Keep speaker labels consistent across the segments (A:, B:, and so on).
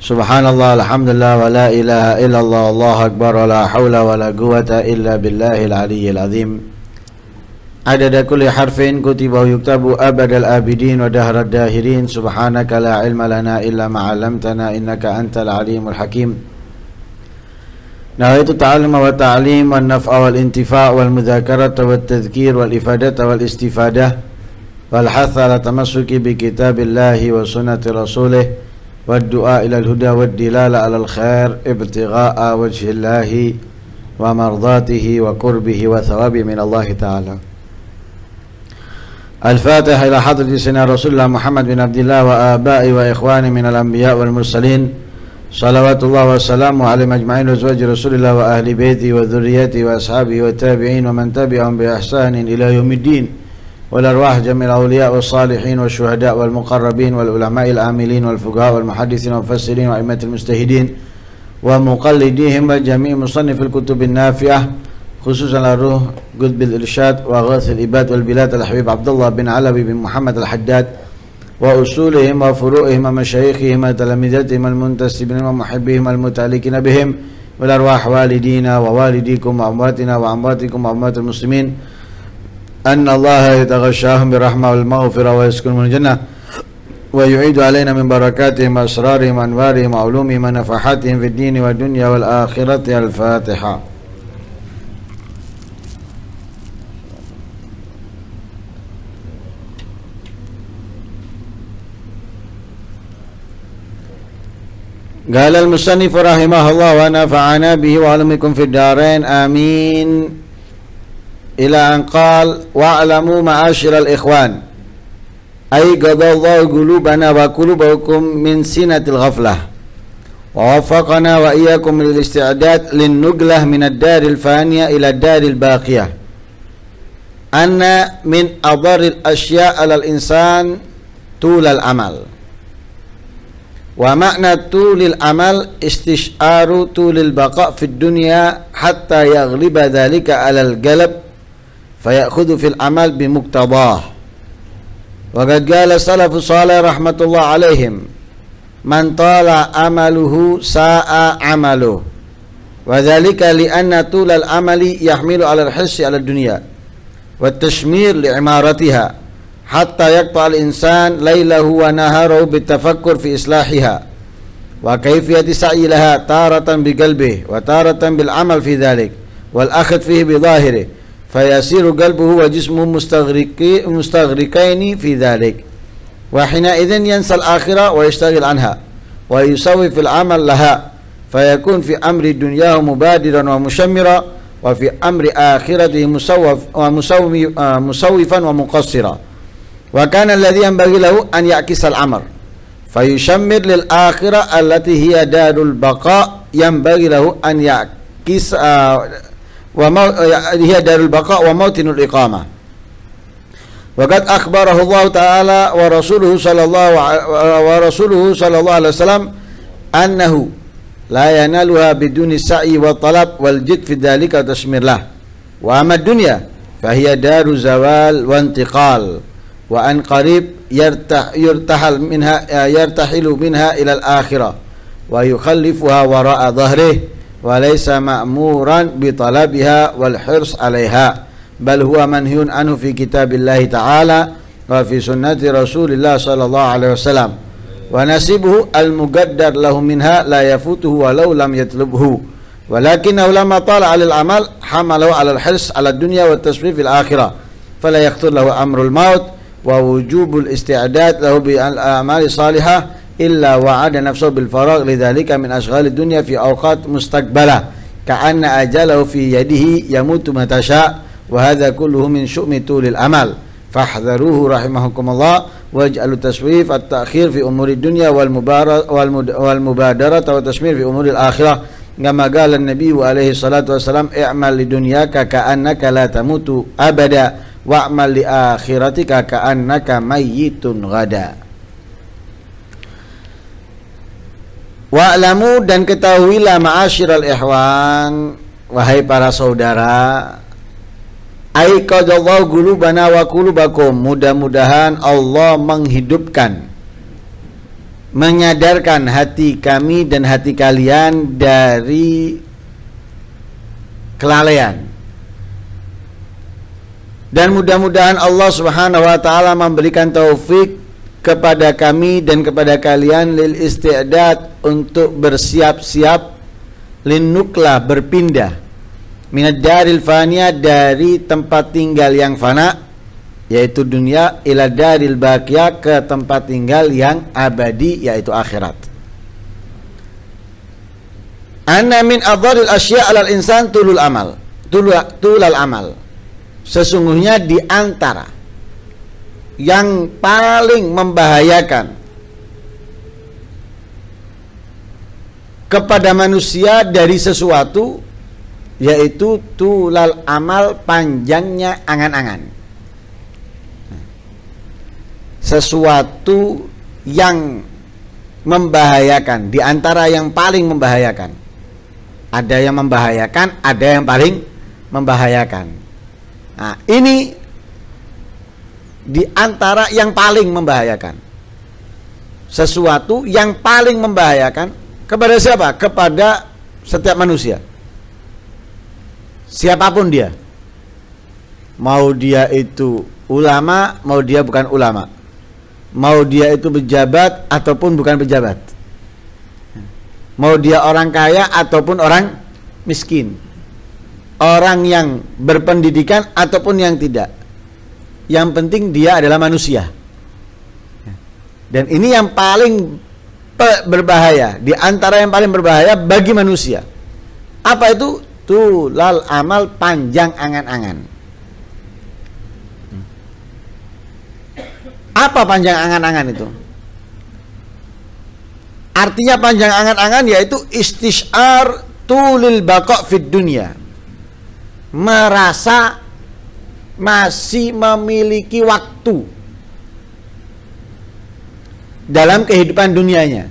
A: Subhanallah alhamdulillah wa la ilaha illallah Allah akbar wa la haula wa la quwata illa billahil aliyyil azim Adada kulli harfin kutiba yuktabu abadal abidin wa dahrad dahirin subhanaka la ilma lana illa ma 'allamtana innaka antal alimul hakim wa ta'alim al-nafa wal intifa نويت التعلم والتعليم والنفع والانتفاع والمذاكرة والتذكير والإفادة والاستفادة والحث على bi kitabillahi wa وسنة rasulih. والدعاء إلى الهدى والدلالة على الخير ابتغاء وجه الله ومرضاته وقربه وثوابه من الله تعالى الفاتحة إلى حضرة سيدنا رسول الله محمد بن عبد الله وآبائي وإخواني من الأنبياء والمرسلين صلوات الله وسلامه على مجمعين وزوج رسول الله وأهل بيته وذريته وأصحابه والتابعين ومن تبعهم بإحسان إلى يوم الدين والأرواح جميع الأولياء والصالحين والشهداء والمقربين والعلماء العاملين والفقهاء والمحدثين والمفسرين وأئمة المجتهدين ومقلديهم وجميع مصنف الكتب النافعة خصوصا الروح قد الإرشاد وغاث الإباد والبلاد الحبيب عبد الله بن علوي بن محمد الحداد وأصولهم وفروعهم ومشايخهم وتلامذتهم المنتسبين ومحبيهم المتعلقين بهم والأرواح والدينا ووالديكم وأمواتنا وأمواتكم وأموات المسلمين أن الله يتغشاهم برحمة والمغفرة ويسكنهم الجنة ويعيد علينا من بركاتهم أسرارهم أنوارهم علومهم ونفحاتهم في الدين والدنيا والآخرة الفاتحة قال المصنف رحمه الله ونفعنا به وعلمكم في الدارين آمين إلى أن قال واعلموا معاشر الإخوان أي قضى الله قلوبنا وقلوبكم من سنة الغفلة ووفقنا وإياكم للاستعداد للنقلة من الدار الفانية إلى الدار الباقية أن من أضر الأشياء على الإنسان طول الأمل ومعنى طول الأمل استشعار طول البقاء في الدنيا حتى يغلب ذلك على القلب فيأخذ في العمل بمقتضاه وقد قال السلف الصالح رحمة الله عليهم من طال عمله ساء عمله وذلك لأن طول العمل يحمل على الحرص على الدنيا والتشمير لعمارتها حتى يقطع الإنسان ليله ونهاره بالتفكر في إصلاحها وكيفية سعي لها تارة بقلبه وتارة بالعمل في ذلك والأخذ فيه بظاهره فيصير قلبه وجسمه مستغرقين مستغرقين في ذلك وحينئذ ينسى الآخرة ويشتغل عنها ويسوي في العمل لها فيكون في أمر الدنيا مبادرا ومشمرا وفي أمر آخرته مسوف مسوفا ومقصرا وكان الذي ينبغي له أن يعكس الأمر فيشمر للآخرة التي هي دار البقاء ينبغي له أن يعكس آه، هي دار البقاء وموطن الإقامة وقد أخبره الله تعالى ورسوله صلى الله ورسوله صلى الله عليه وسلم أنه لا ينالها بدون السعي والطلب والجد في ذلك تشمر له وأما الدنيا فهي دار زوال وانتقال وأن قريب يرتحل منها يرتحل منها إلى الآخرة ويخلفها وراء ظهره وليس مأمورا بطلبها والحرص عليها بل هو منهي عنه في كتاب الله تعالى وفي سنة رسول الله صلى الله عليه وسلم ونسيبه المقدر له منها لا يفوته ولو لم يطلبه ولكنه لما طال على العمل حمله على الحرص على الدنيا والتصوير في الآخرة فلا يخطر له أمر الموت ووجوب الاستعداد له بالأعمال الصالحة إلا وعد نفسه بالفراغ لذلك من أشغال الدنيا في أوقات مستقبلة كأن أجله في يده يموت متى شاء وهذا كله من شؤم طول الأمل فاحذروه رحمكم الله واجعلوا تشويف التأخير في أمور الدنيا والمبادرة والتشمير في أمور الآخرة كما قال النبي عليه الصلاة والسلام اعمل لدنياك كأنك لا تموت أبدا واعمل لآخرتك كأنك ميت غدا Wa'lamu dan ketahuilah ma'asyiral ihwan Wahai para saudara Aikadallahu gulubana wa kulubakum Mudah-mudahan Allah menghidupkan Menyadarkan hati kami dan hati kalian dari kelalaian Dan mudah-mudahan Allah subhanahu wa ta'ala memberikan taufik kepada kami dan kepada kalian lil isti'adat untuk bersiap-siap linuklah berpindah minad daril fania dari tempat tinggal yang fana yaitu dunia ila daril baqiya ke tempat tinggal yang abadi yaitu akhirat anna min adharil asya' alal insan tulul amal tulul, amal sesungguhnya di antara yang paling membahayakan kepada manusia dari sesuatu yaitu tulal amal panjangnya angan-angan sesuatu yang membahayakan di antara yang paling membahayakan ada yang membahayakan ada yang paling membahayakan nah ini di antara yang paling membahayakan. Sesuatu yang paling membahayakan kepada siapa? Kepada setiap manusia. Siapapun dia. Mau dia itu ulama, mau dia bukan ulama. Mau dia itu pejabat ataupun bukan pejabat. Mau dia orang kaya ataupun orang miskin. Orang yang berpendidikan ataupun yang tidak yang penting dia adalah manusia. Dan ini yang paling berbahaya, di antara yang paling berbahaya bagi manusia. Apa itu? Tulal amal panjang angan-angan. Apa panjang angan-angan itu? Artinya panjang angan-angan yaitu istishar tulil bakok fit dunia. Merasa masih memiliki waktu dalam kehidupan dunianya.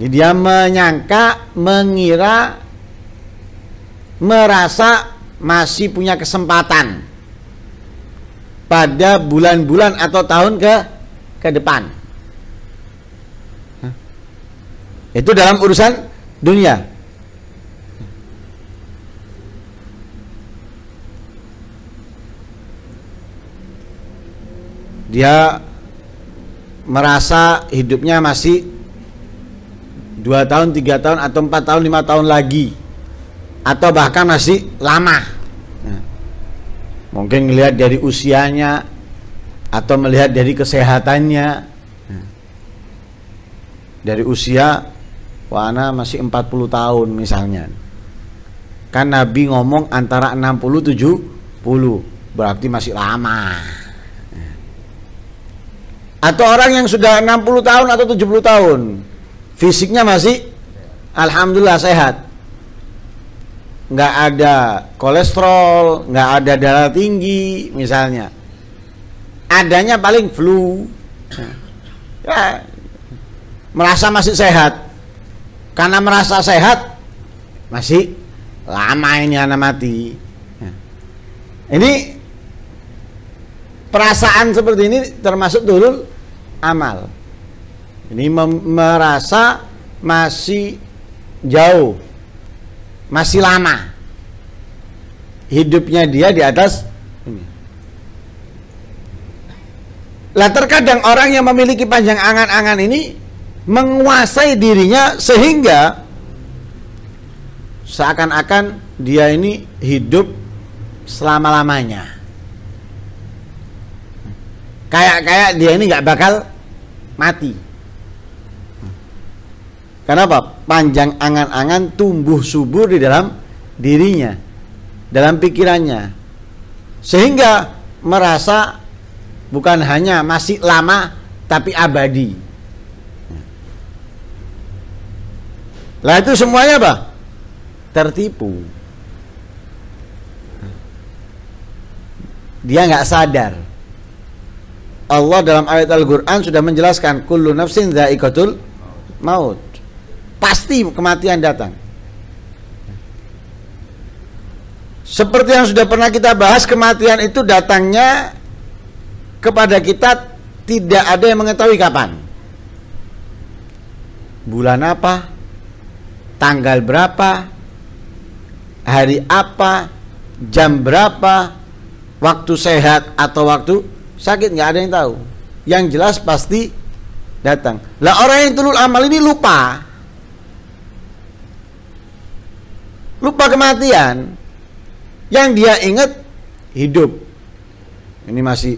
A: Jadi dia menyangka, mengira, merasa masih punya kesempatan pada bulan-bulan atau tahun ke ke depan. Itu dalam urusan dunia. dia merasa hidupnya masih dua tahun tiga tahun atau empat tahun lima tahun lagi atau bahkan masih lama nah, mungkin melihat dari usianya atau melihat dari kesehatannya nah, dari usia wana masih 40 tahun misalnya kan Nabi ngomong antara 60 70 berarti masih lama atau orang yang sudah 60 tahun atau 70 tahun fisiknya masih alhamdulillah sehat nggak ada kolesterol nggak ada darah tinggi misalnya adanya paling flu ya, merasa masih sehat karena merasa sehat masih lama ini anak mati ini perasaan seperti ini termasuk turun amal. Ini merasa masih jauh, masih lama. Hidupnya dia di atas ini. Lah terkadang orang yang memiliki panjang angan-angan ini menguasai dirinya sehingga seakan-akan dia ini hidup selama-lamanya kayak kayak dia ini nggak bakal mati karena apa panjang angan-angan tumbuh subur di dalam dirinya dalam pikirannya sehingga merasa bukan hanya masih lama tapi abadi lah itu semuanya apa tertipu dia nggak sadar Allah dalam ayat Al-Quran sudah menjelaskan kullu nafsin dha'iqatul maut pasti kematian datang seperti yang sudah pernah kita bahas kematian itu datangnya kepada kita tidak ada yang mengetahui kapan bulan apa tanggal berapa hari apa jam berapa waktu sehat atau waktu sakit nggak ada yang tahu yang jelas pasti datang lah orang yang tulul amal ini lupa lupa kematian yang dia ingat hidup ini masih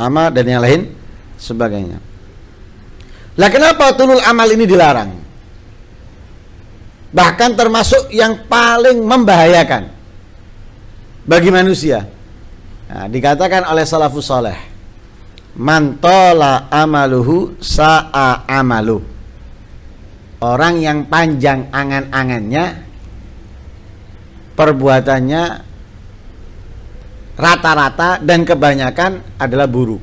A: ama dan yang lain sebagainya lah kenapa tulul amal ini dilarang bahkan termasuk yang paling membahayakan bagi manusia Nah, dikatakan oleh salafus saleh, mantola amaluhu sa'a amalu. Orang yang panjang angan-angannya perbuatannya rata-rata dan kebanyakan adalah buruk.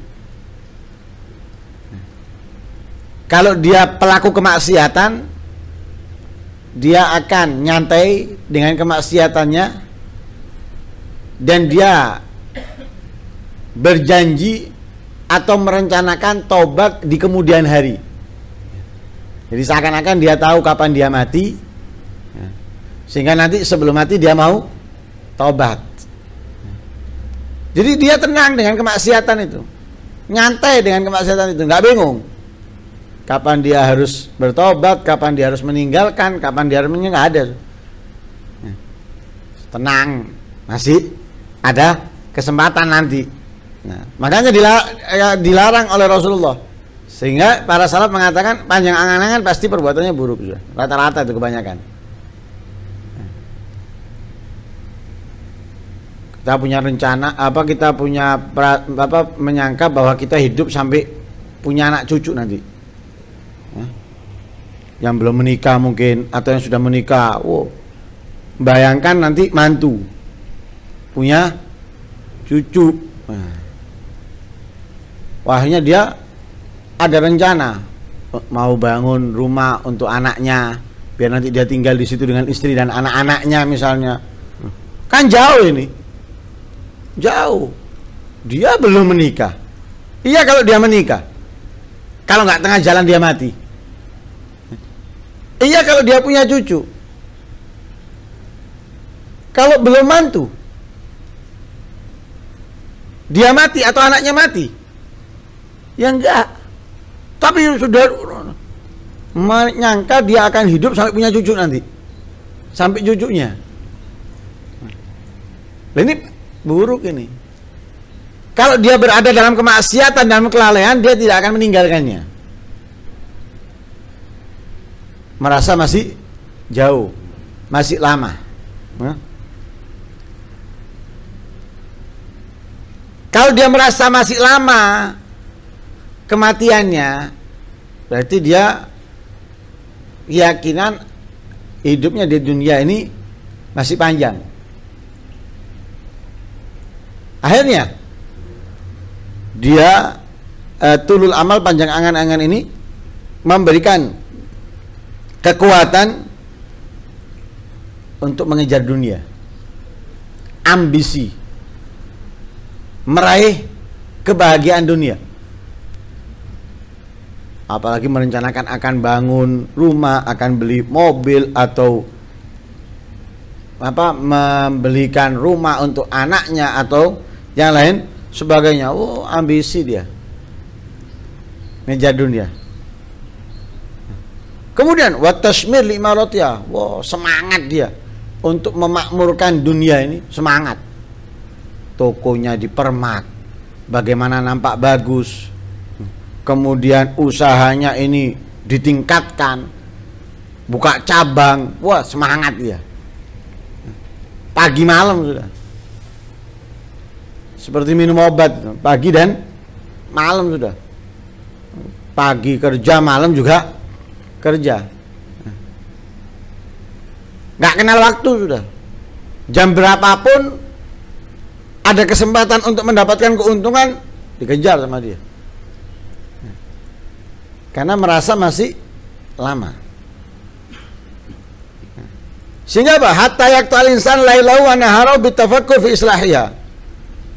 A: Kalau dia pelaku kemaksiatan, dia akan nyantai dengan kemaksiatannya dan dia berjanji atau merencanakan tobat di kemudian hari. Jadi seakan-akan dia tahu kapan dia mati, ya. sehingga nanti sebelum mati dia mau tobat. Jadi dia tenang dengan kemaksiatan itu, nyantai dengan kemaksiatan itu, nggak bingung. Kapan dia harus bertobat, kapan dia harus meninggalkan, kapan dia harus meninggalkan, ada. Ya. Tenang, masih ada kesempatan nanti. Nah, makanya ya, dilarang, oleh Rasulullah. Sehingga para salaf mengatakan panjang angan-angan pasti perbuatannya buruk juga. Rata-rata itu kebanyakan. Kita punya rencana apa kita punya pra, apa menyangka bahwa kita hidup sampai punya anak cucu nanti. Ya. Yang belum menikah mungkin atau yang sudah menikah. Wow. Bayangkan nanti mantu punya cucu. Nah akhirnya dia ada rencana mau bangun rumah untuk anaknya biar nanti dia tinggal di situ dengan istri dan anak-anaknya misalnya kan jauh ini jauh dia belum menikah iya kalau dia menikah kalau nggak tengah jalan dia mati iya kalau dia punya cucu kalau belum mantu dia mati atau anaknya mati Ya enggak. Tapi sudah menyangka dia akan hidup sampai punya cucu nanti. Sampai cucunya. Nah, ini buruk ini. Kalau dia berada dalam kemaksiatan dan kelalaian, dia tidak akan meninggalkannya. Merasa masih jauh, masih lama. Nah. Kalau dia merasa masih lama, kematiannya berarti dia keyakinan hidupnya di dunia ini masih panjang akhirnya dia uh, tulul amal panjang angan-angan ini memberikan kekuatan untuk mengejar dunia ambisi meraih kebahagiaan dunia apalagi merencanakan akan bangun rumah, akan beli mobil atau apa membelikan rumah untuk anaknya atau yang lain sebagainya. Oh, ambisi dia. meja dunia. Kemudian watasmir lima ya, Wow, semangat dia untuk memakmurkan dunia ini, semangat. Tokonya dipermak. Bagaimana nampak bagus, kemudian usahanya ini ditingkatkan buka cabang wah semangat dia. pagi malam sudah seperti minum obat pagi dan malam sudah pagi kerja malam juga kerja nggak kenal waktu sudah jam berapapun ada kesempatan untuk mendapatkan keuntungan dikejar sama dia karena merasa masih lama. Sehingga apa? Hatta al insan lailau wa naharau bitafakku fi islahiyah.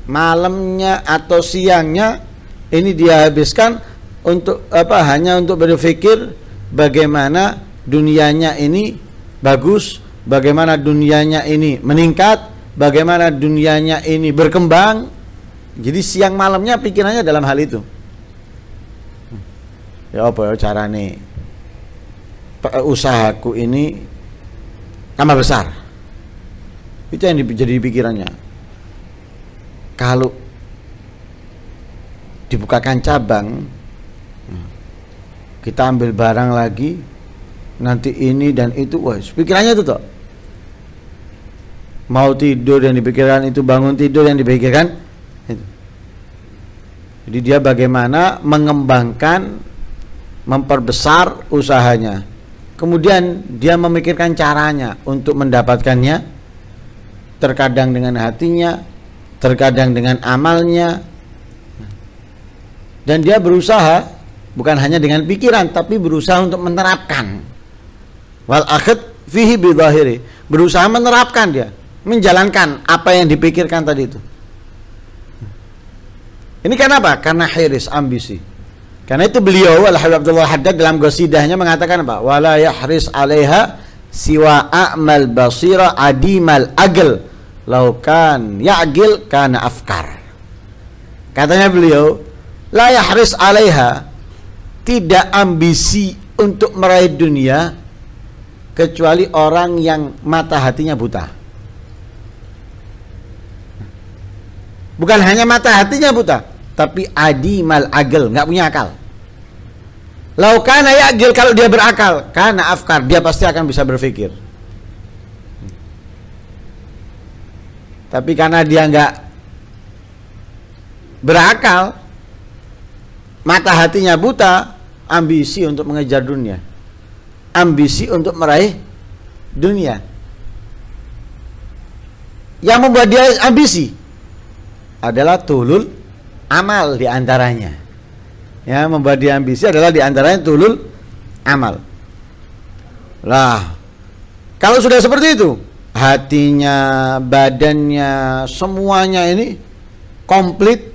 A: Malamnya atau siangnya ini dia habiskan untuk apa? Hanya untuk berfikir bagaimana dunianya ini bagus, bagaimana dunianya ini meningkat, bagaimana dunianya ini berkembang. Jadi siang malamnya pikirannya dalam hal itu ya apa ya carane usahaku ini tambah besar itu yang jadi pikirannya kalau dibukakan cabang hmm, kita ambil barang lagi nanti ini dan itu wah pikirannya itu toh mau tidur yang dipikirkan itu bangun tidur yang dipikirkan itu. jadi dia bagaimana mengembangkan memperbesar usahanya. Kemudian dia memikirkan caranya untuk mendapatkannya. Terkadang dengan hatinya, terkadang dengan amalnya. Dan dia berusaha bukan hanya dengan pikiran tapi berusaha untuk menerapkan. Wal akhid fihi bidahiri. Berusaha menerapkan dia, menjalankan apa yang dipikirkan tadi itu. Ini kenapa? Karena hiris, ambisi. Karena itu beliau Al Habib Abdullah Haddad dalam gosidahnya mengatakan apa? Wala yahris 'alaiha siwa a'mal basira adimal agel laukan ya'gil kana afkar. Katanya beliau, la yahris 'alaiha tidak ambisi untuk meraih dunia kecuali orang yang mata hatinya buta. Bukan hanya mata hatinya buta, tapi adi mal agel nggak punya akal laukana ya agil kalau dia berakal karena afkar dia pasti akan bisa berpikir tapi karena dia nggak berakal mata hatinya buta ambisi untuk mengejar dunia ambisi untuk meraih dunia yang membuat dia ambisi adalah tulul amal diantaranya ya membuat dia ambisi adalah diantaranya tulul amal lah kalau sudah seperti itu hatinya badannya semuanya ini komplit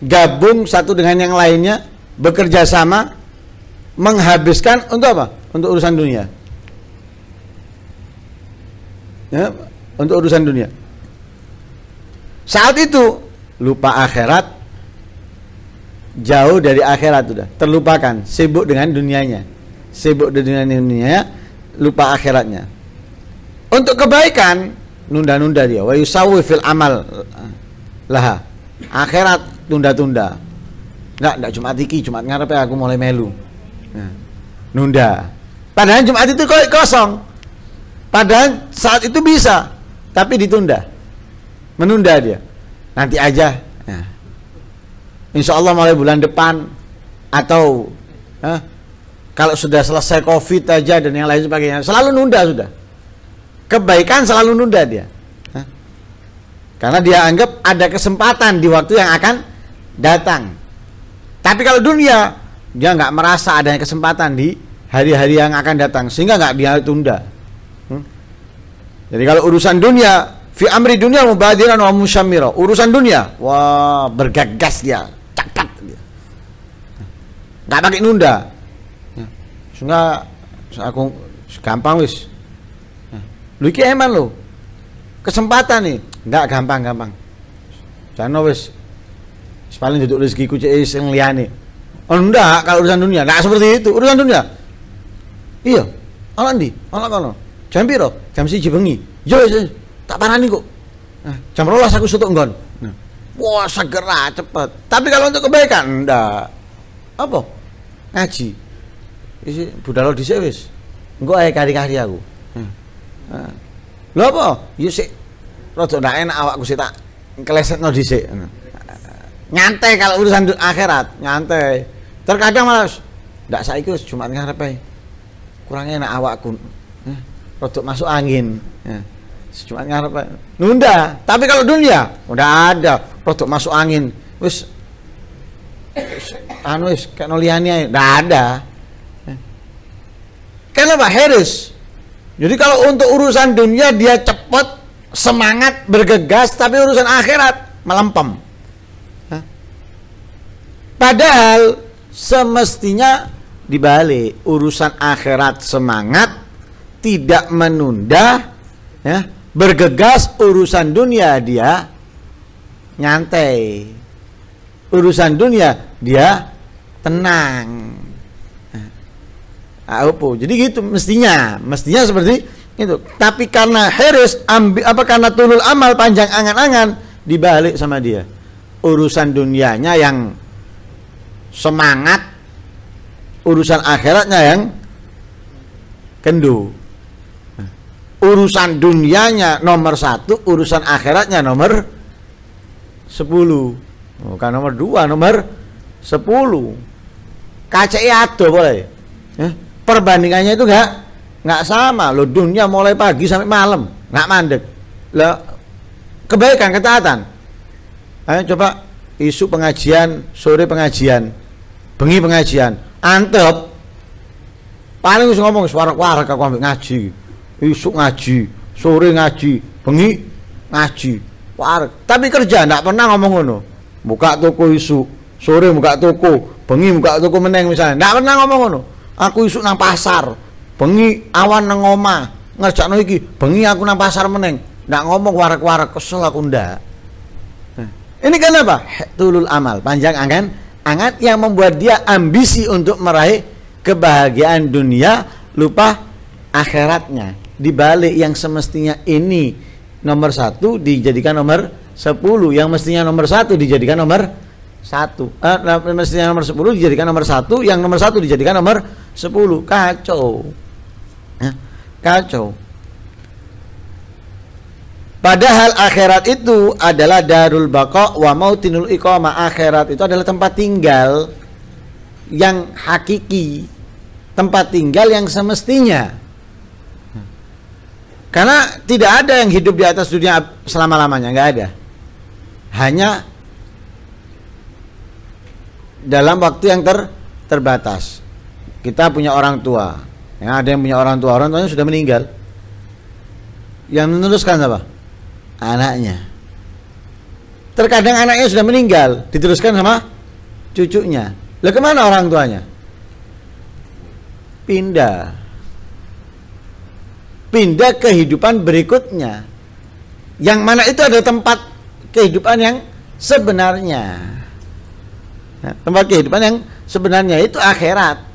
A: gabung satu dengan yang lainnya bekerja sama menghabiskan untuk apa untuk urusan dunia ya, untuk urusan dunia saat itu lupa akhirat jauh dari akhirat sudah terlupakan sibuk dengan dunianya sibuk dengan dunianya lupa akhiratnya untuk kebaikan nunda-nunda dia wa yusawi fil amal eh, lah akhirat tunda-tunda enggak enggak Jumat iki Jumat ngarep ya aku mulai melu nah, nunda padahal Jumat itu kosong padahal saat itu bisa tapi ditunda menunda dia nanti aja nah, Insya Allah mulai bulan depan atau eh, kalau sudah selesai COVID aja dan yang lain sebagainya, selalu nunda sudah. Kebaikan selalu nunda dia. Eh, karena dia anggap ada kesempatan di waktu yang akan datang. Tapi kalau dunia, dia nggak merasa adanya kesempatan di hari-hari yang akan datang, sehingga nggak dia tunda. Hmm? Jadi kalau urusan dunia, fi amri dunia mubadiran wa musyammira. Urusan dunia, wah bergagas dia dia nggak pakai nunda ya. sehingga aku gampang wis ya. lu iki eman lo kesempatan nih nggak gampang gampang jangan wis paling duduk ku cek yang liane oh enggak kalau urusan dunia enggak seperti itu urusan dunia iya ala di ala kono jam piro jam si bengi yo tak panani kok nah, jam rolas aku sutuk nggon wah segera cepat tapi kalau untuk kebaikan ndak apa ngaji isi budal lo dhisik wis engko ae kari-kari aku hmm. lho apa yo sik rada ndak enak awakku sik tak kelesetno dhisik nyantai kalau urusan akhirat nyantai terkadang malas, ndak saiki wis Jumat ngarep kurang enak awakku eh, masuk angin cuma ngarep nunda tapi kalau dunia udah ada produk masuk angin wis anu wis kayak udah ada eh. kenapa Harris jadi kalau untuk urusan dunia dia cepat semangat bergegas tapi urusan akhirat melempem padahal semestinya di dibalik urusan akhirat semangat tidak menunda ya bergegas urusan dunia dia nyantai urusan dunia dia tenang nah, ah, jadi gitu mestinya mestinya seperti itu tapi karena heres ambil apa karena tulul amal panjang angan-angan dibalik sama dia urusan dunianya yang semangat urusan akhiratnya yang kendu urusan dunianya nomor satu, urusan akhiratnya nomor sepuluh. Bukan oh, nomor dua, nomor sepuluh. KCI ada boleh. Eh, perbandingannya itu nggak nggak sama lo dunia mulai pagi sampai malam nggak mandek lo kebaikan ketaatan ayo coba isu pengajian sore pengajian bengi pengajian antep paling ngomong suara-suara kau ngaji isuk ngaji sore ngaji bengi ngaji War. tapi kerja ndak pernah ngomong ngono buka toko isuk sore buka toko bengi buka toko meneng misalnya ndak pernah ngomong ngono aku isuk nang pasar bengi awan nang oma ngerjakno iki bengi aku nang pasar meneng ndak ngomong warak-warak kesel aku ndak ini kan apa tulul amal panjang angan angan yang membuat dia ambisi untuk meraih kebahagiaan dunia lupa akhiratnya dibalik yang semestinya ini nomor satu dijadikan nomor sepuluh yang mestinya nomor satu dijadikan nomor satu eh, nah, mestinya nomor sepuluh dijadikan nomor satu yang nomor satu dijadikan nomor sepuluh kacau ya, kacau Padahal akhirat itu adalah darul bako wa mautinul ikoma Akhirat itu adalah tempat tinggal yang hakiki. Tempat tinggal yang semestinya. Karena tidak ada yang hidup di atas dunia selama-lamanya, nggak ada. Hanya dalam waktu yang ter, terbatas. Kita punya orang tua. Ya, ada yang punya orang tua, orang tuanya sudah meninggal. Yang meneruskan apa? Anaknya. Terkadang anaknya sudah meninggal, diteruskan sama cucunya. Lah kemana orang tuanya? Pindah pindah kehidupan berikutnya. Yang mana itu ada tempat kehidupan yang sebenarnya. Nah, tempat kehidupan yang sebenarnya itu akhirat.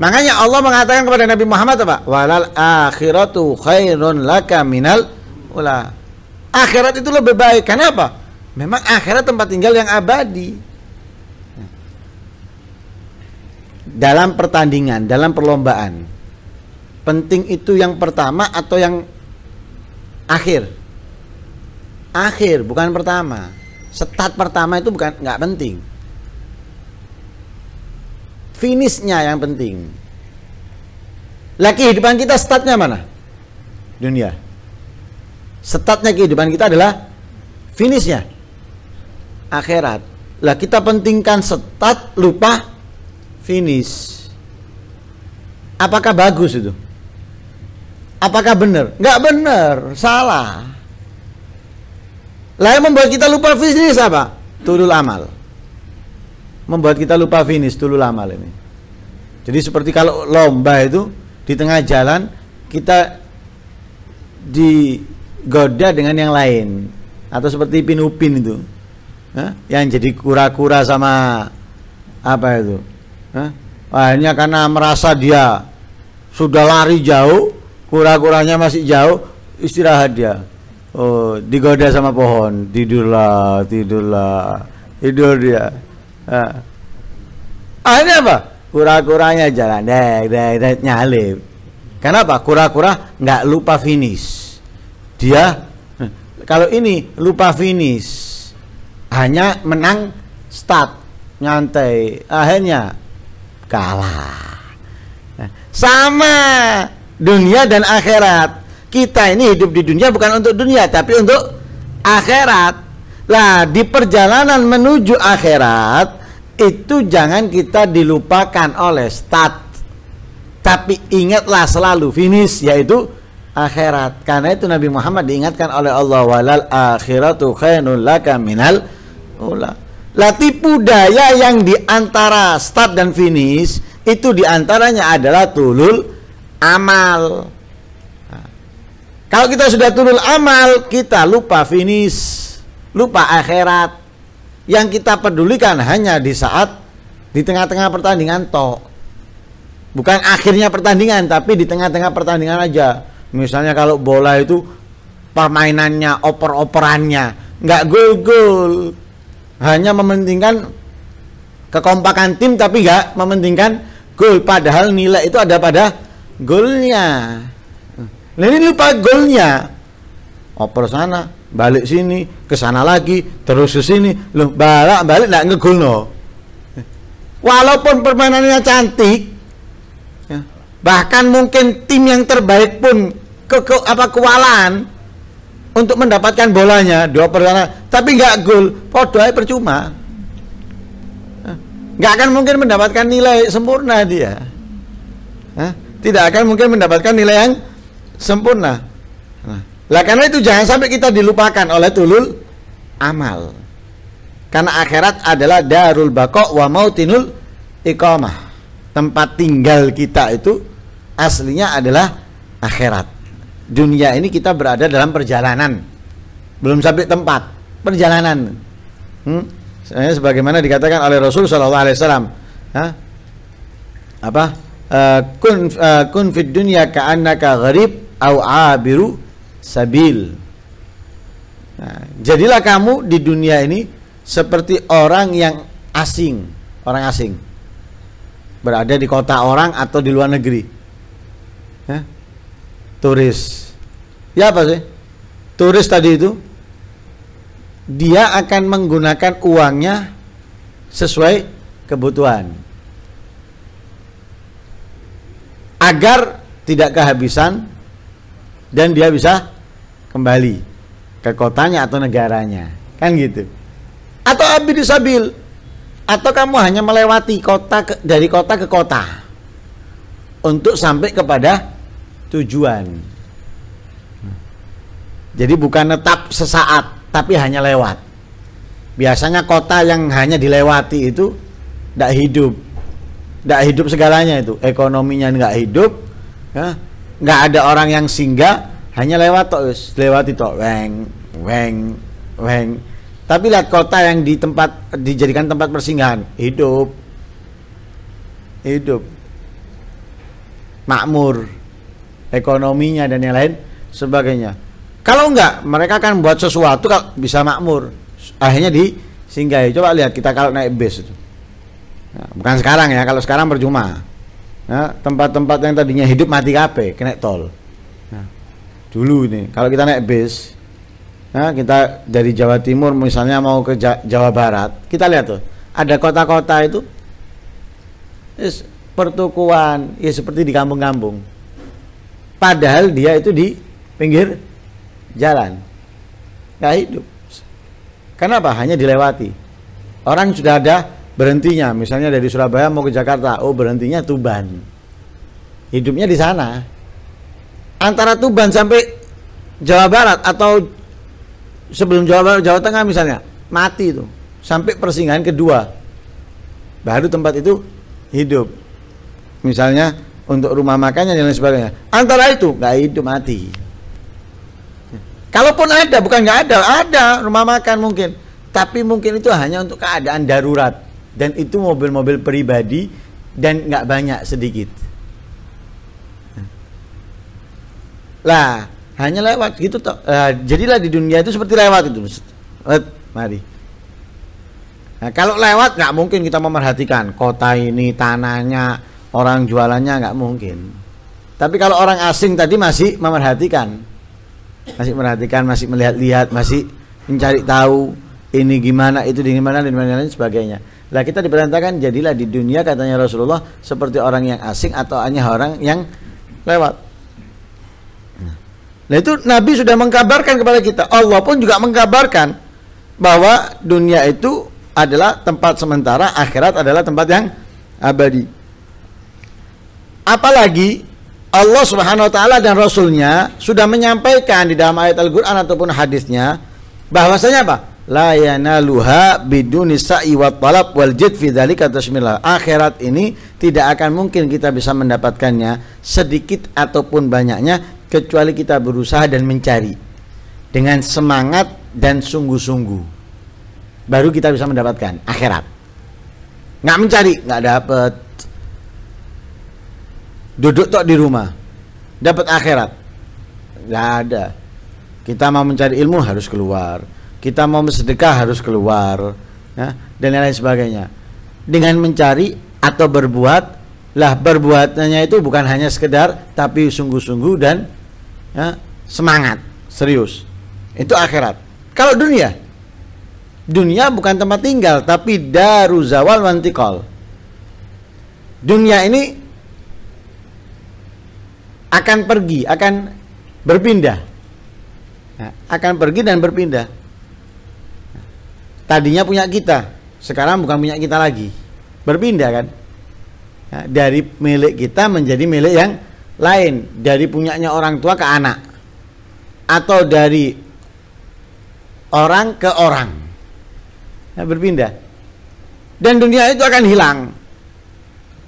A: Makanya Allah mengatakan kepada Nabi Muhammad apa? Walal akhiratu khairun laka minal ula. Akhirat itu lebih baik. Kenapa? Memang akhirat tempat tinggal yang abadi. Nah, dalam pertandingan, dalam perlombaan. Penting itu yang pertama atau yang akhir? Akhir, bukan pertama. setat pertama itu bukan nggak penting. Finishnya yang penting. lagi kehidupan kita setatnya mana? Dunia. Startnya kehidupan kita adalah finishnya akhirat. Lah kita pentingkan setat lupa finish. Apakah bagus itu? Apakah benar? Enggak benar, salah. Lain membuat kita lupa finish apa? Tulul amal. Membuat kita lupa finish tulul amal ini. Jadi seperti kalau lomba itu di tengah jalan kita digoda dengan yang lain atau seperti pin upin itu. Yang jadi kura-kura sama apa itu? Hah? Akhirnya karena merasa dia sudah lari jauh, Kura-kuranya masih jauh, istirahat dia. Oh, digoda sama pohon, tidurlah, tidurlah, tidur dia. Nah. Akhirnya apa? Kura-kuranya jalan, dek, dek, dek, nyalip. Kenapa? Kura-kura nggak lupa finish. Dia, kalau ini lupa finish, hanya menang start, nyantai. Akhirnya kalah. Nah, sama dunia dan akhirat. Kita ini hidup di dunia bukan untuk dunia tapi untuk akhirat. Lah di perjalanan menuju akhirat itu jangan kita dilupakan oleh start. Tapi ingatlah selalu finish yaitu akhirat. Karena itu Nabi Muhammad diingatkan oleh Allah walal akhiratu khairul laka minal ula. Lah tipu daya yang diantara start dan finish itu diantaranya adalah tulul amal. kalau kita sudah turun amal, kita lupa finish, lupa akhirat. Yang kita pedulikan hanya di saat di tengah-tengah pertandingan toh Bukan akhirnya pertandingan, tapi di tengah-tengah pertandingan aja. Misalnya kalau bola itu permainannya, oper-operannya, nggak gol-gol. Hanya mementingkan kekompakan tim tapi nggak mementingkan gol. Padahal nilai itu ada pada golnya. Nah, ini lupa golnya. Oper sana, balik sini, ke sana lagi, terus ke sini, loh balak balik nggak ngegol no. Walaupun permainannya cantik, ya, bahkan mungkin tim yang terbaik pun ke, ke apa kewalan untuk mendapatkan bolanya dua sana, tapi nggak gol, podoai percuma. Ya, nggak akan mungkin mendapatkan nilai sempurna dia. Ya, tidak akan mungkin mendapatkan nilai yang sempurna. Nah, lah karena itu jangan sampai kita dilupakan oleh tulul amal. Karena akhirat adalah darul bako wa mautinul iqamah. Tempat tinggal kita itu aslinya adalah akhirat. Dunia ini kita berada dalam perjalanan. Belum sampai tempat, perjalanan. Hmm? Sebagaimana dikatakan oleh Rasul saw. Hah? Apa? Eh, kun uh, kun fid dunya annaka gharib au abiru sabil. Nah, jadilah kamu di dunia ini seperti orang yang asing, orang asing. Berada di kota orang atau di luar negeri. ya? Turis. Ya apa sih? Turis tadi itu dia akan menggunakan uangnya sesuai kebutuhan. agar tidak kehabisan dan dia bisa kembali ke kotanya atau negaranya kan gitu atau abdi sabil atau kamu hanya melewati kota ke, dari kota ke kota untuk sampai kepada tujuan jadi bukan tetap sesaat tapi hanya lewat biasanya kota yang hanya dilewati itu tidak hidup nggak hidup segalanya itu ekonominya nggak hidup ya nggak ada orang yang singgah hanya lewat tok lewat itu weng weng weng tapi lihat kota yang di tempat dijadikan tempat persinggahan hidup hidup makmur ekonominya dan yang lain sebagainya kalau enggak mereka akan buat sesuatu kalau bisa makmur akhirnya di singgahi coba lihat kita kalau naik bus itu Ya, bukan sekarang ya, kalau sekarang percuma. tempat ya, tempat-tempat yang tadinya hidup mati kape, kena tol. Ya. Dulu ini, kalau kita naik bis, ya, kita dari Jawa Timur misalnya mau ke Jawa Barat, kita lihat tuh, ada kota-kota itu is, pertukuan, ya seperti di kampung-kampung. Padahal dia itu di pinggir jalan. nggak hidup. Kenapa? Hanya dilewati. Orang sudah ada berhentinya misalnya dari Surabaya mau ke Jakarta oh berhentinya Tuban hidupnya di sana antara Tuban sampai Jawa Barat atau sebelum Jawa Barat Jawa Tengah misalnya mati itu sampai persinggahan kedua baru tempat itu hidup misalnya untuk rumah makannya dan lain sebagainya antara itu nggak hidup mati kalaupun ada bukan nggak ada ada rumah makan mungkin tapi mungkin itu hanya untuk keadaan darurat dan itu mobil-mobil pribadi dan nggak banyak sedikit lah hanya lewat gitu toh nah, jadilah di dunia itu seperti lewat itu lewat, mari nah, kalau lewat nggak mungkin kita memerhatikan kota ini tanahnya orang jualannya nggak mungkin tapi kalau orang asing tadi masih memerhatikan masih merhatikan masih melihat-lihat masih mencari tahu ini gimana itu di gimana dan lain-lain sebagainya lah kita diperintahkan jadilah di dunia katanya Rasulullah seperti orang yang asing atau hanya orang yang lewat. Nah, nah itu Nabi sudah mengkabarkan kepada kita. Allah pun juga mengkabarkan bahwa dunia itu adalah tempat sementara, akhirat adalah tempat yang abadi. Apalagi Allah Subhanahu wa taala dan rasulnya sudah menyampaikan di dalam ayat Al-Qur'an ataupun hadisnya bahwasanya apa? la yanaluha biduni sa'i wa talab wal jid fi dzalika tashmila. Akhirat ini tidak akan mungkin kita bisa mendapatkannya sedikit ataupun banyaknya kecuali kita berusaha dan mencari dengan semangat dan sungguh-sungguh. Baru kita bisa mendapatkan akhirat. Nggak mencari, nggak dapat. Duduk tok di rumah, dapat akhirat. Nggak ada. Kita mau mencari ilmu harus keluar kita mau bersedekah harus keluar ya, dan lain-lain sebagainya dengan mencari atau berbuat lah berbuatnya itu bukan hanya sekedar tapi sungguh-sungguh dan ya, semangat serius itu akhirat kalau dunia dunia bukan tempat tinggal tapi daruzawal mantikol. dunia ini akan pergi akan berpindah nah, akan pergi dan berpindah tadinya punya kita sekarang bukan punya kita lagi berpindah kan ya, dari milik kita menjadi milik yang lain dari punyanya orang tua ke anak atau dari orang ke orang ya, berpindah dan dunia itu akan hilang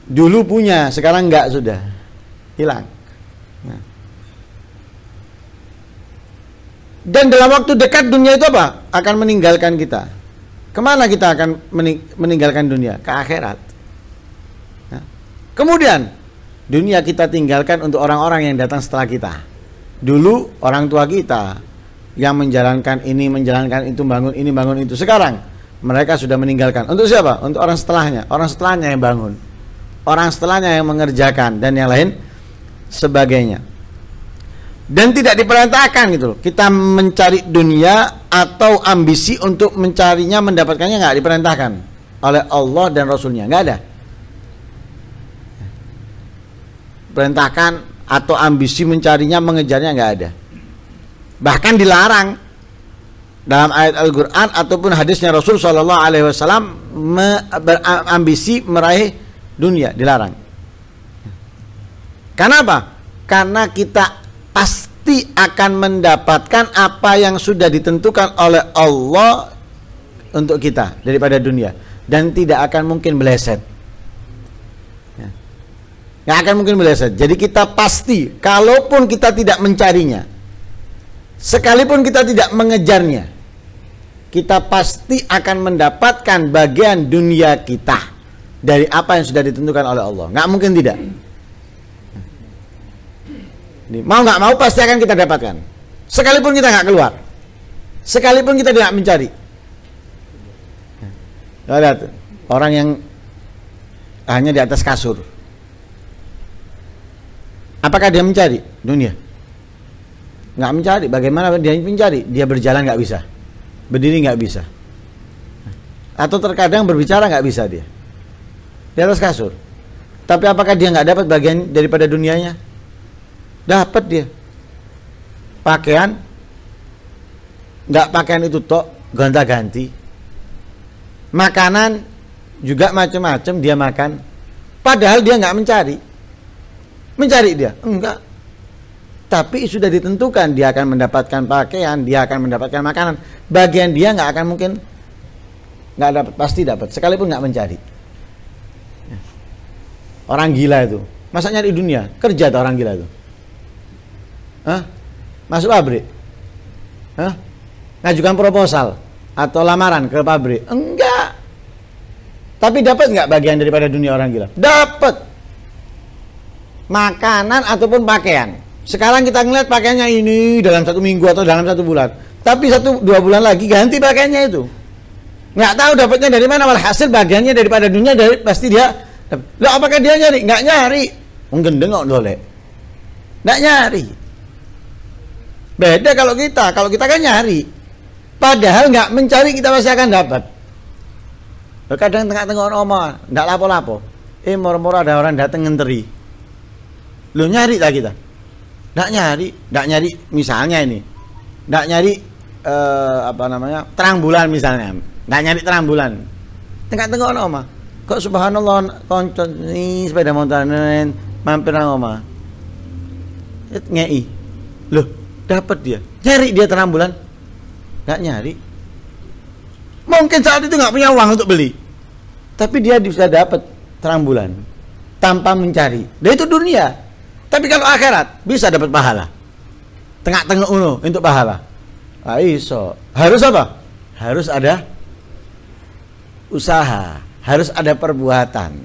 A: dulu punya sekarang enggak sudah hilang ya. dan dalam waktu dekat dunia itu apa akan meninggalkan kita Kemana kita akan meninggalkan dunia? Ke akhirat. Ya. Kemudian dunia kita tinggalkan untuk orang-orang yang datang setelah kita. Dulu orang tua kita yang menjalankan ini, menjalankan itu, bangun ini, bangun itu. Sekarang mereka sudah meninggalkan. Untuk siapa? Untuk orang setelahnya. Orang setelahnya yang bangun. Orang setelahnya yang mengerjakan dan yang lain sebagainya. Dan tidak diperintahkan gitu loh. Kita mencari dunia atau ambisi untuk mencarinya mendapatkannya nggak diperintahkan oleh Allah dan Rasulnya nggak ada perintahkan atau ambisi mencarinya mengejarnya nggak ada bahkan dilarang dalam ayat Al-Quran ataupun hadisnya Rasul Shallallahu Alaihi Wasallam meraih dunia dilarang. Karena apa? Karena kita pas pasti akan mendapatkan apa yang sudah ditentukan oleh Allah untuk kita daripada dunia dan tidak akan mungkin meleset. Tidak ya. akan mungkin meleset. Jadi kita pasti, kalaupun kita tidak mencarinya, sekalipun kita tidak mengejarnya, kita pasti akan mendapatkan bagian dunia kita dari apa yang sudah ditentukan oleh Allah. Nggak mungkin tidak. Ini mau nggak mau pasti akan kita dapatkan. Sekalipun kita nggak keluar, sekalipun kita tidak mencari. Nah, lihat orang yang hanya di atas kasur. Apakah dia mencari dunia? Nggak mencari. Bagaimana dia mencari? Dia berjalan nggak bisa, berdiri nggak bisa, atau terkadang berbicara nggak bisa dia. Di atas kasur. Tapi apakah dia nggak dapat bagian daripada dunianya? dapat dia pakaian nggak pakaian itu tok gonta-ganti makanan juga macam-macam dia makan padahal dia nggak mencari mencari dia enggak tapi sudah ditentukan dia akan mendapatkan pakaian dia akan mendapatkan makanan bagian dia nggak akan mungkin nggak dapat pasti dapat sekalipun nggak mencari orang gila itu masa nyari dunia kerja tuh orang gila itu Hah? Masuk pabrik? Hah? Ngajukan proposal atau lamaran ke pabrik? Enggak. Tapi dapat nggak bagian daripada dunia orang gila? Dapat. Makanan ataupun pakaian. Sekarang kita ngeliat pakaiannya ini dalam satu minggu atau dalam satu bulan. Tapi satu dua bulan lagi ganti pakaiannya itu. Nggak tahu dapatnya dari mana. hasil bagiannya daripada dunia dari pasti dia. Lo apakah dia nyari? Nggak nyari. Menggendeng kok boleh. Nggak nyari. Beda kalau kita, kalau kita kan nyari. Padahal nggak mencari kita pasti akan dapat. Kadang tengah-tengah orang nggak lapo-lapo. Eh moro-moro ada orang datang ngenteri. Lu nyari lah kita. Nggak nyari, nggak nyari misalnya ini. Nggak nyari eh, apa namanya terang bulan misalnya. Nggak nyari terang bulan. Tengah-tengah orang Kok subhanallah koncon ini sepeda motor mampir nang oma. Eh, ngei. Loh, dapat dia nyari dia terang bulan nggak nyari mungkin saat itu nggak punya uang untuk beli tapi dia bisa dapat terang bulan tanpa mencari dan itu dunia tapi kalau akhirat bisa dapat pahala tengah-tengah uno untuk pahala Aiso iso harus apa harus ada usaha harus ada perbuatan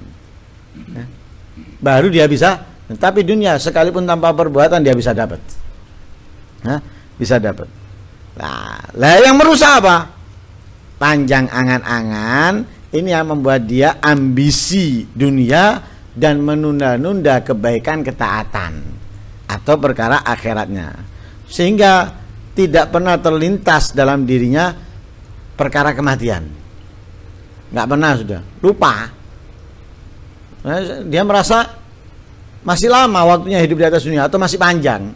A: baru dia bisa tapi dunia sekalipun tanpa perbuatan dia bisa dapat Hah? bisa dapat. Nah, lah yang merusak apa? Panjang angan-angan ini yang membuat dia ambisi dunia dan menunda-nunda kebaikan ketaatan atau perkara akhiratnya. Sehingga tidak pernah terlintas dalam dirinya perkara kematian. Nggak pernah sudah, lupa. Nah, dia merasa masih lama waktunya hidup di atas dunia atau masih panjang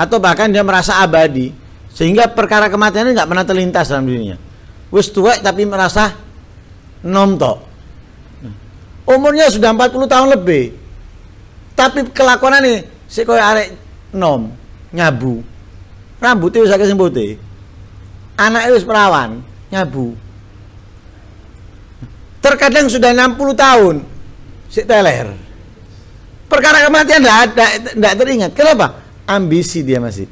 A: atau bahkan dia merasa abadi sehingga perkara kematian nggak pernah terlintas dalam dirinya wis tua tapi merasa nomto umurnya sudah 40 tahun lebih tapi kelakuan ini si koyo arek nom nyabu rambutnya itu sakit sing anaknya perawan nyabu terkadang sudah 60 tahun si teler perkara kematian tidak teringat kenapa ambisi dia masih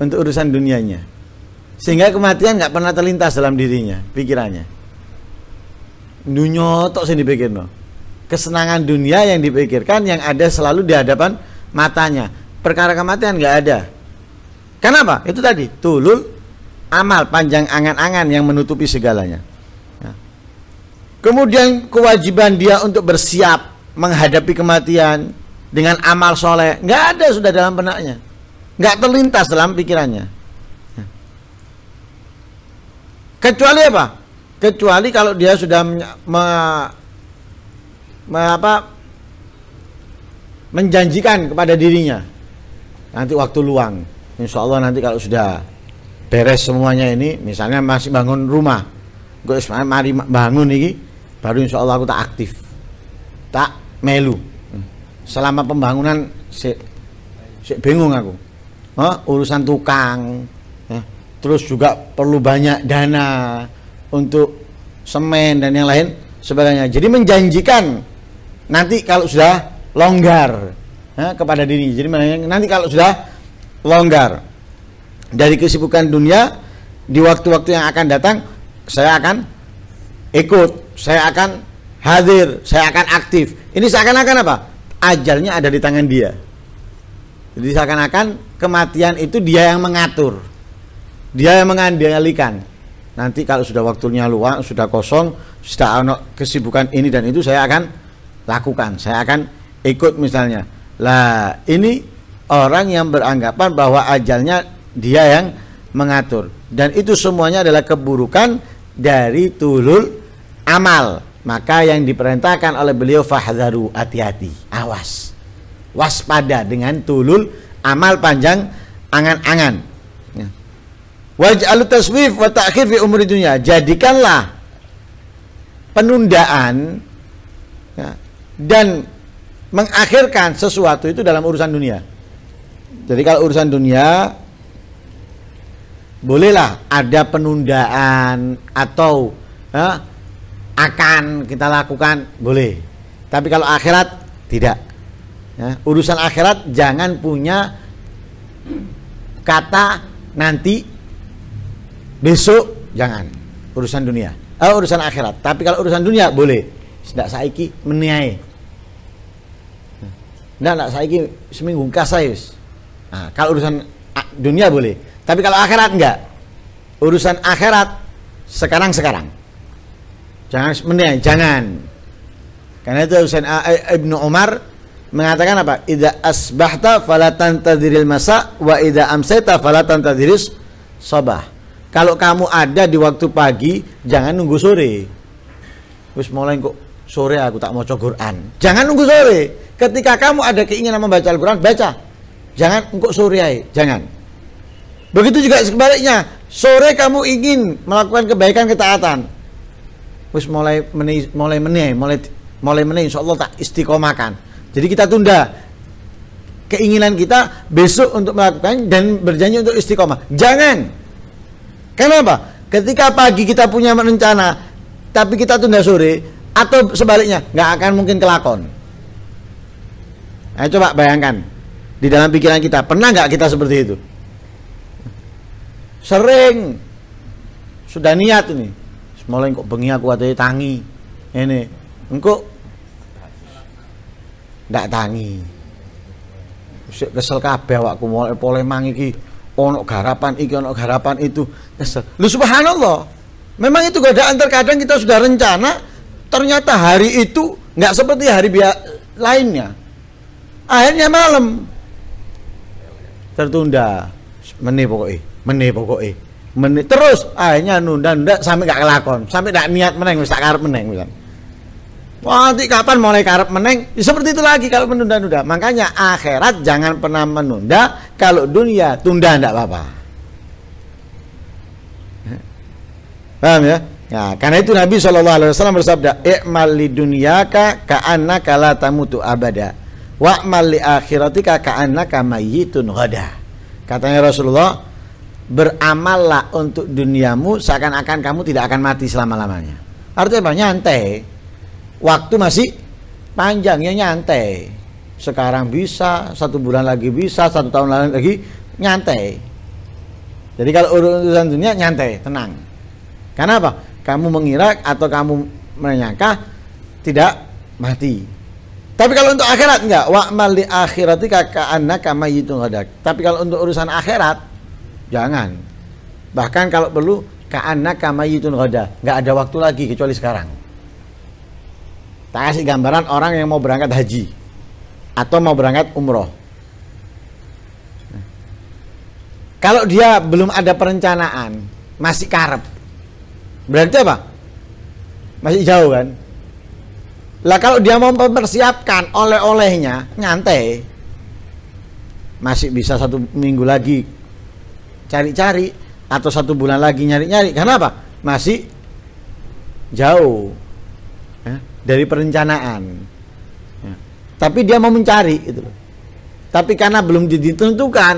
A: untuk urusan dunianya sehingga kematian nggak pernah terlintas dalam dirinya pikirannya dunia tok sih pikir no kesenangan dunia yang dipikirkan yang ada selalu di hadapan matanya perkara kematian nggak ada kenapa itu tadi tulul amal panjang angan-angan yang menutupi segalanya ya. kemudian kewajiban dia untuk bersiap menghadapi kematian dengan amal soleh nggak ada sudah dalam benaknya nggak terlintas dalam pikirannya kecuali apa kecuali kalau dia sudah me, me, apa, menjanjikan kepada dirinya nanti waktu luang insya Allah nanti kalau sudah beres semuanya ini misalnya masih bangun rumah gue mari bangun ini baru insya Allah aku tak aktif tak melu selama pembangunan si, si bingung aku huh? Oh, urusan tukang huh? Ya. terus juga perlu banyak dana untuk semen dan yang lain sebagainya jadi menjanjikan nanti kalau sudah longgar huh? Ya, kepada diri jadi nanti kalau sudah longgar dari kesibukan dunia di waktu-waktu yang akan datang saya akan ikut saya akan hadir saya akan aktif ini seakan-akan apa ajalnya ada di tangan dia. Jadi seakan-akan kematian itu dia yang mengatur. Dia yang mengandalkan. Nanti kalau sudah waktunya luang, sudah kosong, sudah ada kesibukan ini dan itu saya akan lakukan. Saya akan ikut misalnya. Lah, ini orang yang beranggapan bahwa ajalnya dia yang mengatur. Dan itu semuanya adalah keburukan dari tulul amal maka yang diperintahkan oleh beliau fahdharu hati-hati, awas. Waspada dengan tulul amal panjang angan-angan. Ya. wajalu taswif wa ta'khir fi umri dunia. Jadikanlah penundaan ya, dan mengakhirkan sesuatu itu dalam urusan dunia. Jadi kalau urusan dunia bolehlah ada penundaan atau ya, akan kita lakukan boleh tapi kalau akhirat tidak ya, urusan akhirat jangan punya kata nanti besok jangan urusan dunia eh, urusan akhirat tapi kalau urusan dunia boleh tidak saiki meniai tidak tidak saiki seminggu kasayus nah, kalau urusan dunia boleh tapi kalau akhirat enggak urusan akhirat sekarang sekarang Jangan sebenarnya, jangan. Karena itu Husain Ibnu Umar mengatakan apa? Ida asbahta falatan tadiril masa wa ida amseta falatan tadiris sabah. Kalau kamu ada di waktu pagi, jangan nunggu sore. Terus mulai kok sore aku tak mau Quran. Jangan nunggu sore. Ketika kamu ada keinginan membaca Al-Quran, baca. Jangan nunggu sore ay. Jangan. Begitu juga sebaliknya. Sore kamu ingin melakukan kebaikan ketaatan wis mulai meni, mulai meni, mulai mulai meni Allah tak istiqomakan. Jadi kita tunda keinginan kita besok untuk melakukan dan berjanji untuk istiqomah. Jangan. Kenapa? Ketika pagi kita punya rencana, tapi kita tunda sore atau sebaliknya, nggak akan mungkin kelakon. Ayo nah, coba bayangkan di dalam pikiran kita, pernah nggak kita seperti itu? Sering sudah niat ini, Mulai kok bengi aku ada tangi. Ini, engkau ndak tangi. Sik kesel kabeh awakku mulai pole mangi iki ono garapan iki ono garapan itu kesel. Lu subhanallah. Memang itu godaan terkadang kita sudah rencana ternyata hari itu nggak seperti hari lainnya. Akhirnya malam tertunda. Mene pokoknya, mene pokoknya menit terus akhirnya nunda-nunda sampai gak kelakon sampai gak niat meneng bisa karep meneng bilang nanti kapan mulai karep meneng ya, seperti itu lagi kalau menunda-nunda makanya akhirat jangan pernah menunda kalau dunia tunda ndak apa-apa paham ya Nah, karena itu Nabi Shallallahu Alaihi Wasallam bersabda, "Ikmal li dunyaka ka'annaka la tamutu abada, wa li akhiratika ka'annaka mayyitun ghada." Katanya Rasulullah, beramallah untuk duniamu seakan-akan kamu tidak akan mati selama-lamanya. Artinya apa? Nyantai. Waktu masih panjang ya nyantai. Sekarang bisa, satu bulan lagi bisa, satu tahun lagi nyantai. Jadi kalau urusan dunia nyantai, tenang. Karena apa? Kamu mengira atau kamu menyangka tidak mati. Tapi kalau untuk akhirat enggak, wa'mal li akhiratika ka'annaka mayyitun ada. Tapi kalau untuk urusan akhirat, Jangan. Bahkan kalau perlu anak kamayitun ghoda. Nggak ada waktu lagi kecuali sekarang. Tak kasih gambaran orang yang mau berangkat haji atau mau berangkat umroh. Kalau dia belum ada perencanaan, masih karep. Berarti apa? Masih jauh kan? Lah kalau dia mau mempersiapkan oleh-olehnya, nyantai. Masih bisa satu minggu lagi cari-cari atau satu bulan lagi nyari-nyari karena apa masih jauh ya, dari perencanaan ya. tapi dia mau mencari gitu tapi karena belum ditentukan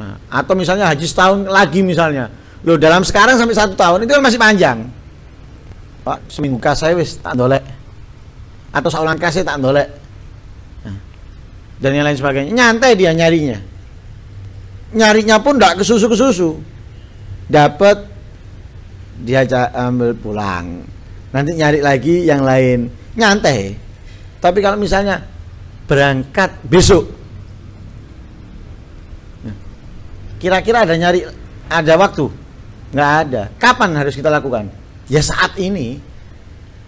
A: ya, atau misalnya haji setahun lagi misalnya loh dalam sekarang sampai satu tahun itu kan masih panjang pak seminggu kasih wis tak dolek atau seorang kasih tak dolek ya. dan yang lain sebagainya nyantai dia nyarinya nyarinya pun nggak kesusu kesusu dapat dia ambil pulang nanti nyari lagi yang lain nyantai tapi kalau misalnya berangkat besok ya, kira-kira ada nyari ada waktu nggak ada kapan harus kita lakukan ya saat ini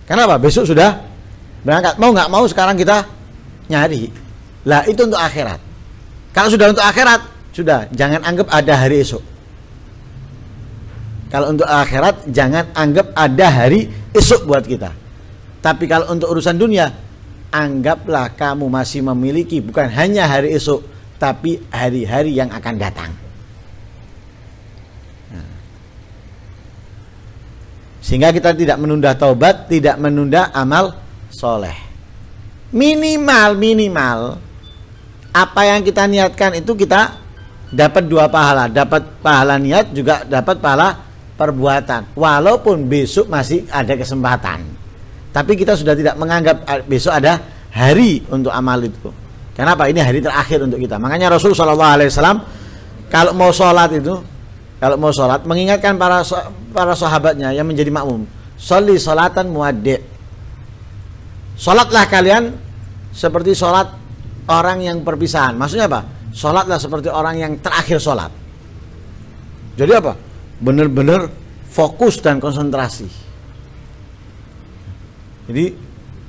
A: Kenapa? besok sudah berangkat mau nggak mau sekarang kita nyari lah itu untuk akhirat kalau sudah untuk akhirat sudah, jangan anggap ada hari esok. Kalau untuk akhirat, jangan anggap ada hari esok buat kita. Tapi kalau untuk urusan dunia, anggaplah kamu masih memiliki bukan hanya hari esok, tapi hari-hari yang akan datang. Nah. Sehingga kita tidak menunda taubat, tidak menunda amal soleh. Minimal, minimal, apa yang kita niatkan itu kita dapat dua pahala dapat pahala niat juga dapat pahala perbuatan walaupun besok masih ada kesempatan tapi kita sudah tidak menganggap ah, besok ada hari untuk amal itu kenapa ini hari terakhir untuk kita makanya Rasul Shallallahu Alaihi Wasallam kalau mau sholat itu kalau mau sholat mengingatkan para para sahabatnya yang menjadi makmum soli sholatan muaddi sholatlah kalian seperti sholat orang yang perpisahan maksudnya apa Sholatlah seperti orang yang terakhir sholat. Jadi apa? Benar-benar fokus dan konsentrasi. Jadi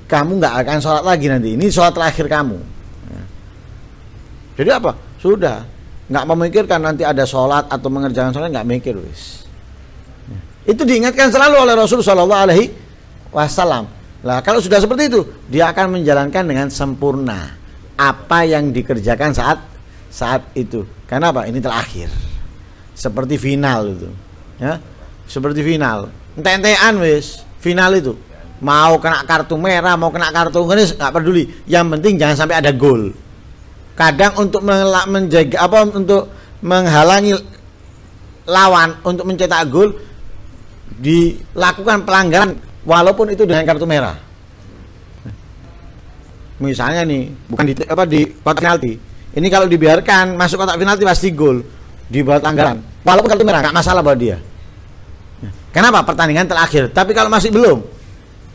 A: kamu nggak akan sholat lagi nanti. Ini sholat terakhir kamu. Ya. Jadi apa? Sudah nggak memikirkan nanti ada sholat atau mengerjakan sholat nggak mikir wis. Ya. Itu diingatkan selalu oleh Rasulullah Shallallahu Alaihi Wasallam. Lah kalau sudah seperti itu, dia akan menjalankan dengan sempurna apa yang dikerjakan saat saat itu. Karena apa? Ini terakhir. Seperti final itu. Ya. Seperti final. Tentean wis, final itu. Mau kena kartu merah, mau kena kartu kuning nggak peduli. Yang penting jangan sampai ada gol. Kadang untuk menjaga apa untuk menghalangi lawan untuk mencetak gol dilakukan pelanggaran walaupun itu dengan kartu merah misalnya nih bukan di apa di penalti ini kalau dibiarkan masuk kotak final pasti gol di bawah anggaran nah, walaupun kartu merah nggak masalah buat dia ya. kenapa pertandingan terakhir tapi kalau masih belum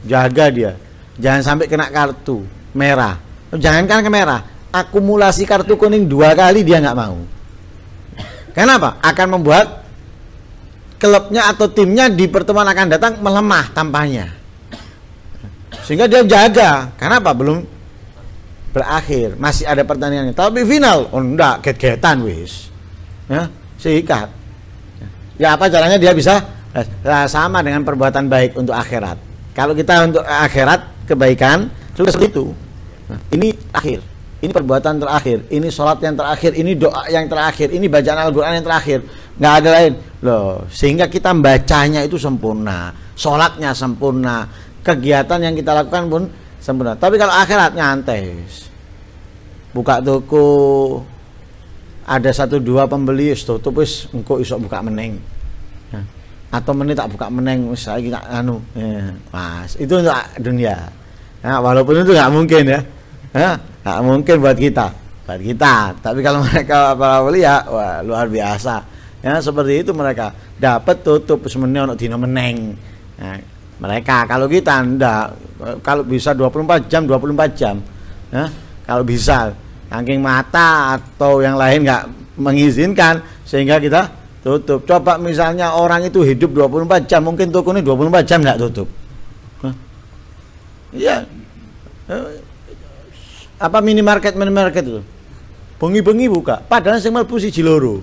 A: jaga dia jangan sampai kena kartu merah oh, jangankan ke merah akumulasi kartu kuning dua kali dia nggak mau kenapa akan membuat klubnya atau timnya di pertemuan akan datang melemah tampaknya sehingga dia jaga Kenapa? belum berakhir masih ada pertandingannya tapi final oh enggak get-getan wis ya sikat ya apa caranya dia bisa nah, sama dengan perbuatan baik untuk akhirat kalau kita untuk akhirat kebaikan sudah seperti itu ini akhir ini perbuatan terakhir ini sholat yang terakhir ini doa yang terakhir ini bacaan Al-Quran yang terakhir nggak ada lain loh sehingga kita membacanya itu sempurna sholatnya sempurna kegiatan yang kita lakukan pun sempurna tapi kalau akhirat nyantai buka toko ada satu dua pembeli wis tutup wis engko isok buka meneng ya. atau menit tak buka meneng wis saiki anu ya. pas itu untuk dunia ya, walaupun itu nggak mungkin ya, ya nggak ya, mungkin buat kita buat kita tapi kalau mereka para wali ya wah, luar biasa ya seperti itu mereka dapat tutup semennya untuk dino meneng ya, mereka kalau kita ndak kalau bisa 24 jam 24 jam ya kalau bisa angking mata atau yang lain nggak mengizinkan sehingga kita tutup coba misalnya orang itu hidup 24 jam mungkin toko ini 24 jam nggak tutup Iya. Apa minimarket minimarket itu? Bengi-bengi buka. Padahal sing mlebu si loro.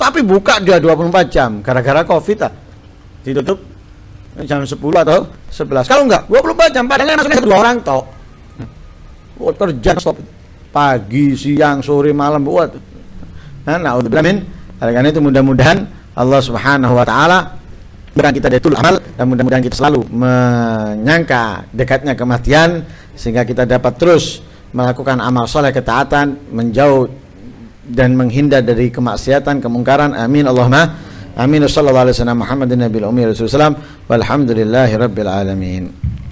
A: Tapi buka dia 24 jam gara-gara Covid ah. Ditutup jam 10 atau 11 kalau enggak 24 jam padahal masuknya dua orang tok hmm. oh, kerja stop pagi siang sore malam buat nah nah untuk oleh karena itu mudah-mudahan Allah Subhanahu wa taala berikan kita detul amal dan mudah-mudahan kita selalu menyangka dekatnya kematian sehingga kita dapat terus melakukan amal soleh ketaatan menjauh dan menghindar dari kemaksiatan kemungkaran amin Allahumma amiin sal اlه alي slm mxamedi nabi اlumi rasul slm walxamdu lilahi rabi اlcaalamiin